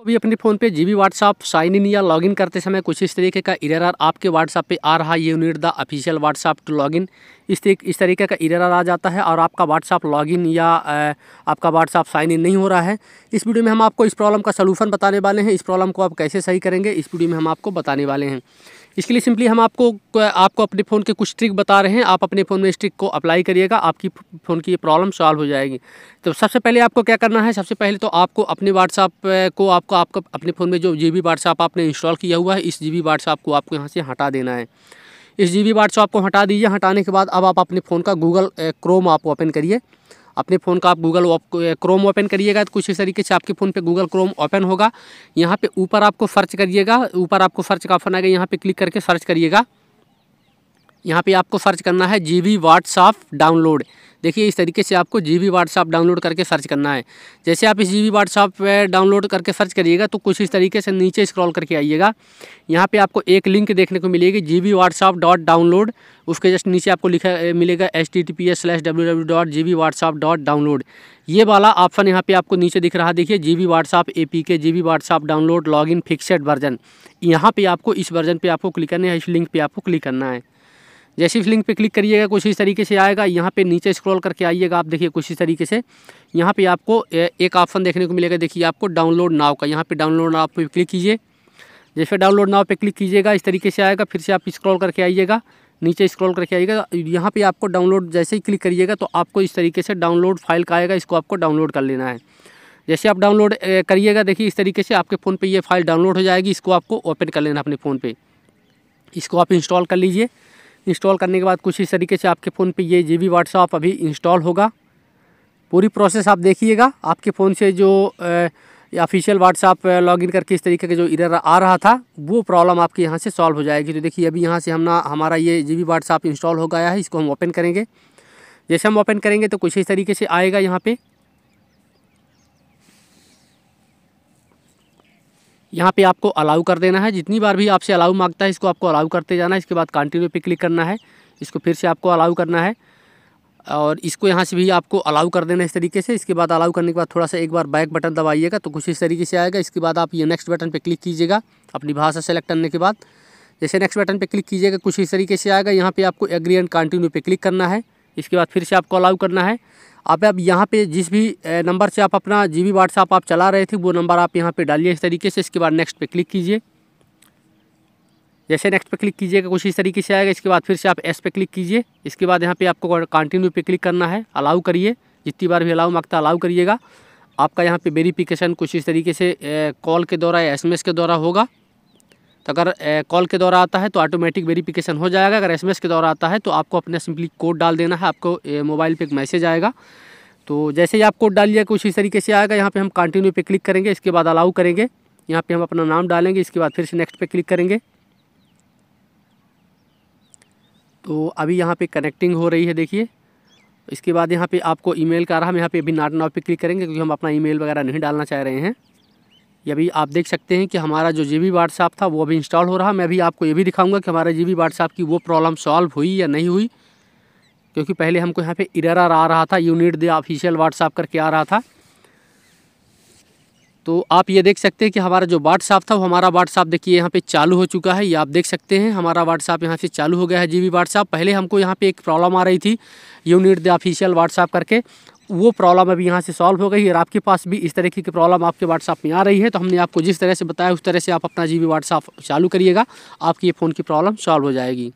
कभी भी अपने फ़ोन पे बी व्हाट्सअप साइन इन या लॉगिन करते समय कुछ इस तरीके का इरेरार आपके व्हाट्सअप पे आ रहा है unit the official WhatsApp to login इस तरीके इस तरीके का इरर आ जाता है और आपका व्हाट्सअप लॉगिन या आपका व्हाट्सअप साइन इन नहीं हो रहा है इस वीडियो में हम आपको इस प्रॉब्लम का सलूशन बताने वाले हैं इस प्रॉब्लम को आप कैसे सही करेंगे इस वीडियो में हम आपको बताने वाले हैं इसके लिए सिंपली हम आपको आपको अपने फ़ोन के कुछ ट्रिक बता रहे हैं आप अपने फ़ोन में इस ट्रिक को अप्लाई करिएगा आपकी फ़ोन की ये प्रॉब्लम सॉल्व हो जाएगी तो सबसे पहले आपको क्या करना है सबसे पहले तो आपको अपने व्हाट्सअप को आपको आपको अपने फ़ोन में जो जी बी आपने इंस्टॉल किया हुआ है इस जी बी को आपको यहाँ से हटा देना है इस जी बी को हटा दीजिए हटाने के बाद अब आप अपने फ़ोन का गूगल क्रोम आप ओपन करिए अपने फ़ोन का आप गूगल क्रोम ओपन करिएगा तो कुछ इस तरीके से आपके फ़ोन पे गूगल क्रोम ओपन होगा यहाँ पे ऊपर आपको सर्च करिएगा ऊपर आपको सर्च का ऑप्शन आएगा यहाँ पे क्लिक करके सर्च करिएगा यहाँ पे आपको सर्च करना है जी वी डाउनलोड देखिए इस तरीके से आपको जी बी व्हाट्सअप डाउनलोड करके सर्च करना है जैसे आप इस जी बी व्हाट्सअप पर डाउनलोड करके सर्च करिएगा तो कुछ इस तरीके से नीचे स्क्रॉल करके आइएगा यहाँ पर आपको एक लिंक देखने को मिलेगी G B WhatsApp dot download उसके जस्ट नीचे आपको लिखा मिलेगा H T T P S slash W W dot G B WhatsApp dot download ये वाला ऑप्शन यहाँ पे आपको नीचे दिख रहा है देखिए G B WhatsApp A P K G B WhatsApp download log in fixed version यहाँ पे आपको इस वर्जन पे आपको क्लिक करना है इस लिंक पे आपको क्लिक करना है जैसे इस लिंक पे क्लिक करिएगा कुछ इस तरीके से आएगा यहाँ पे नीचे स्क्रॉल करके आइएगा आप देखिए कुछ इस तरीके से यहाँ पे आपको एक ऑप्शन देखने को मिलेगा देखिए आपको डाउनलोड नाव का यहाँ पे डाउनलोड नाव पे क्लिक कीजिए जैसे डाउनलोड नाव पे क्लिक कीजिएगा इस तरीके से आएगा फिर से आप स्क्रॉल करके आइएगा नीचे स्क्रॉल करके आइएगा यहाँ पर आपको डाउनलोड जैसे ही क्लिक करिएगा तो आपको इस तरीके से डाउनलोड फाइल का आएगा इसको आपको डाउनलोड कर लेना है जैसे आप डाउनलोड करिएगा देखिए इस तरीके से आपके फ़ोन पर ये फाइल डाउनलोड हो जाएगी इसको आपको ओपन कर लेना अपने फ़ोन पर इसको आप इंस्टॉल कर लीजिए इंस्टॉल करने के बाद कुछ इस तरीके से आपके फ़ोन पे ये जी बी व्हाट्सअप अभी इंस्टॉल होगा पूरी प्रोसेस आप देखिएगा आपके फ़ोन से जो ऑफिशियल व्हाट्सअप लॉगिन करके इस तरीके का जो इधर आ रहा था वो प्रॉब्लम आपके यहाँ से सॉल्व हो जाएगी तो देखिए अभी यहाँ से हम ना हमारा ये जी बी व्हाट्सअप इंस्टॉल हो गया है इसको हम ओपन करेंगे जैसे हम ओपन करेंगे तो कुछ इस तरीके से आएगा यहाँ पर यहाँ पे आपको अलाउ कर देना है जितनी बार भी आपसे अलाउ मांगता है इसको आपको अलाउ करते जाना है इसके बाद कंटिन्यू पे क्लिक करना है इसको फिर से आपको अलाउ करना है और इसको यहाँ से भी आपको अलाउ कर देना है इस तरीके से इसके बाद अलाउ करने के बाद थोड़ा सा एक बार बैक बटन दबाइएगा तो कुछ इस तरीके से आएगा इसके बाद आप ये नेक्स्ट बटन पर क्लिक कीजिएगा अपनी भाषा सेलेक्ट करने के बाद जैसे नेक्स्ट बटन पर क्लिक कीजिएगा कुछ इस तरीके से आएगा यहाँ पर आपको एग्री एंड कंटिन्यू पर क्लिक करना है इसके बाद फिर से आपको अलाउ करना है आप अब यहाँ पे जिस भी नंबर से आप अपना जी बी व्हाट्सअप आप चला रहे थे वो नंबर आप यहाँ पे डालिए इस तरीके से इसके बाद नेक्स्ट पे क्लिक कीजिए जैसे नेक्स्ट पे क्लिक कीजिएगा कुछ इस तरीके से आएगा इसके बाद फिर से आप एस पे क्लिक कीजिए इसके बाद यहाँ पे आपको कंटिन्यू पे क्लिक करना है अलाउ करिए जितनी बार भी अलाउ मांगता अलाउ करिएगा आपका यहाँ पर वेरीफिकेशन कुछ इस तरीके से कॉल के द्वारा या एस के द्वारा होगा तो अगर कॉल के द्वारा आता है तो ऑटोमेटिक वेरीफिकेशन हो जाएगा अगर एसएमएस के द्वारा आता है तो आपको अपना सिंपली कोड डाल देना है आपको मोबाइल पर एक मैसेज आएगा तो जैसे ही आप कोड डाल लिया कुछ इस तरीके से आएगा यहाँ पर हम कंटिन्यू पे क्लिक करेंगे इसके बाद अलाउ करेंगे यहाँ पे हम अपना नाम डालेंगे इसके बाद फिर से नेक्स्ट पर क्लिक करेंगे तो अभी यहाँ पे कनेक्टिंग हो रही है देखिए इसके बाद यहाँ पे आपको ईमेल का आ रहा हम यहाँ पर अभी नाट नाव पे क्लिक करेंगे क्योंकि हम अपना ईमेल वगैरह नहीं डालना चाह रहे हैं ये भी आप देख सकते हैं कि हमारा जो जी बी व्हाट्सअप था वो अभी इंस्टॉल हो रहा मैं अभी आपको ये भी दिखाऊंगा कि हमारा जी बी व्हाट्सएप की वो प्रॉब्लम सॉल्व हुई या नहीं हुई क्योंकि पहले हमको यहाँ पे इरर आ रहा था यूनिट द ऑफिशियल व्हाट्सअप करके आ रहा था तो आप ये देख सकते हैं कि हमारा जो व्हाट्सअप था वो हमारा व्हाट्सअप देखिए यहाँ पे चालू हो चुका है ये आप देख सकते हैं हमारा व्हाट्सएप यहाँ से चालू हो गया है जी बी पहले हमको यहाँ पर एक प्रॉब्लम आ रही थी यूनिट द ऑफिशियल व्हाट्सएप करके वो प्रॉब्लम अभी यहाँ से सॉल्व हो गई है और आपके पास भी इस तरीके की प्रॉब्लम आपके व्हाट्सअप में आ रही है तो हमने आपको जिस तरह से बताया उस तरह से आप अपना जी बी व्हाट्सअप चालू करिएगा आपकी ये फ़ोन की प्रॉब्लम सॉल्व हो जाएगी